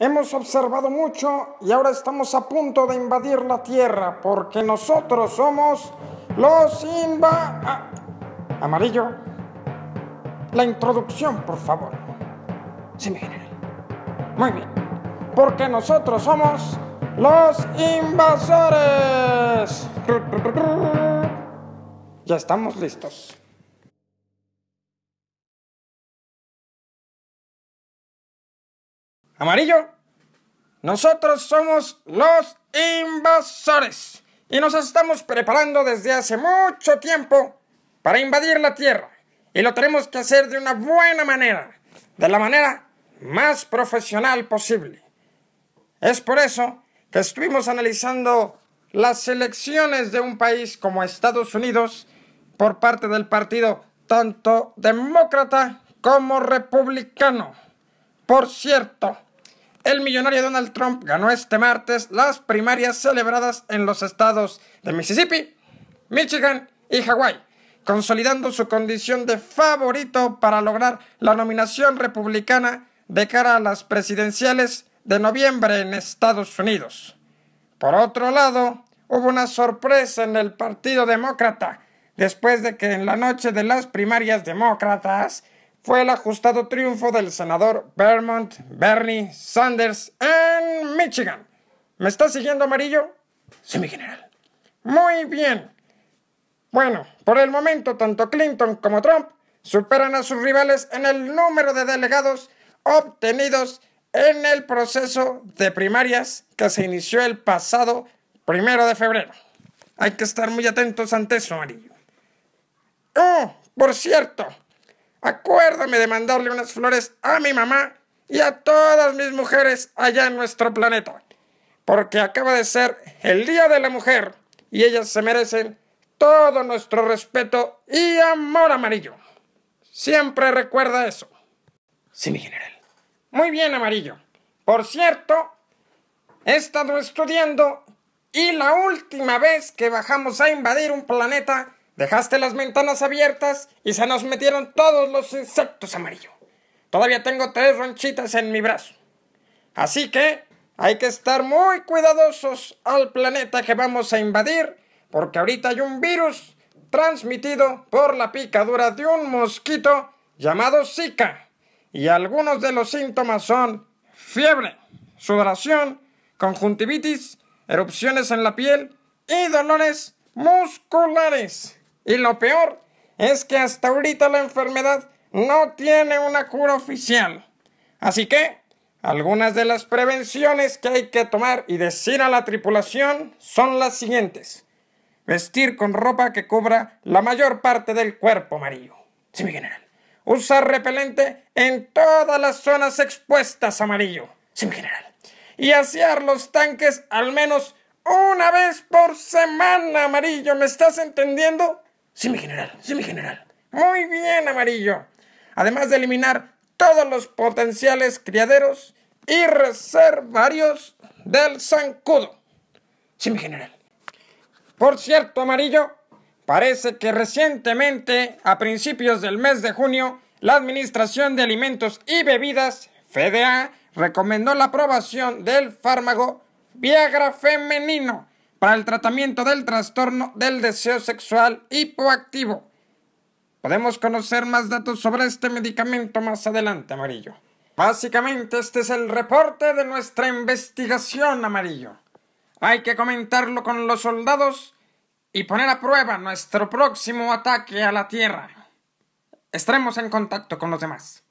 Hemos observado mucho y ahora estamos a punto de invadir la Tierra porque nosotros somos los inva... Ah, amarillo, la introducción, por favor. Sí, mi general. Muy bien. Porque nosotros somos los invasores. Ya estamos listos. amarillo, nosotros somos los invasores y nos estamos preparando desde hace mucho tiempo para invadir la Tierra y lo tenemos que hacer de una buena manera, de la manera más profesional posible. Es por eso que estuvimos analizando las elecciones de un país como Estados Unidos por parte del partido tanto demócrata como republicano. Por cierto, el millonario Donald Trump ganó este martes las primarias celebradas en los estados de Mississippi, Michigan y Hawái, consolidando su condición de favorito para lograr la nominación republicana de cara a las presidenciales de noviembre en Estados Unidos. Por otro lado, hubo una sorpresa en el Partido Demócrata, después de que en la noche de las primarias demócratas fue el ajustado triunfo del senador Vermont Bernie Sanders en Michigan. ¿Me está siguiendo amarillo? Sí, mi general. Muy bien. Bueno, por el momento tanto Clinton como Trump superan a sus rivales en el número de delegados obtenidos en el proceso de primarias que se inició el pasado primero de febrero. Hay que estar muy atentos ante eso, amarillo. Oh, por cierto, acuérdame de mandarle unas flores a mi mamá y a todas mis mujeres allá en nuestro planeta, porque acaba de ser el Día de la Mujer y ellas se merecen todo nuestro respeto y amor amarillo. Siempre recuerda eso. Sí, mi general. Muy bien, amarillo. Por cierto, he estado estudiando y la última vez que bajamos a invadir un planeta Dejaste las ventanas abiertas y se nos metieron todos los insectos amarillo. Todavía tengo tres ronchitas en mi brazo. Así que hay que estar muy cuidadosos al planeta que vamos a invadir, porque ahorita hay un virus transmitido por la picadura de un mosquito llamado Zika. Y algunos de los síntomas son fiebre, sudoración, conjuntivitis, erupciones en la piel y dolores musculares. Y lo peor es que hasta ahorita la enfermedad no tiene una cura oficial. Así que algunas de las prevenciones que hay que tomar y decir a la tripulación son las siguientes. Vestir con ropa que cubra la mayor parte del cuerpo amarillo. Sí, mi general. Usar repelente en todas las zonas expuestas amarillo. Sí, mi general. Y asear los tanques al menos una vez por semana, amarillo. ¿Me estás entendiendo? Sí, mi general, sí, mi general. Muy bien, amarillo. Además de eliminar todos los potenciales criaderos y reservarios del zancudo. Sí, mi general. Por cierto, amarillo, parece que recientemente, a principios del mes de junio, la Administración de Alimentos y Bebidas, FDA, recomendó la aprobación del fármaco Viagra femenino para el tratamiento del trastorno del deseo sexual hipoactivo. Podemos conocer más datos sobre este medicamento más adelante, Amarillo. Básicamente este es el reporte de nuestra investigación, Amarillo. Hay que comentarlo con los soldados y poner a prueba nuestro próximo ataque a la Tierra. Estaremos en contacto con los demás.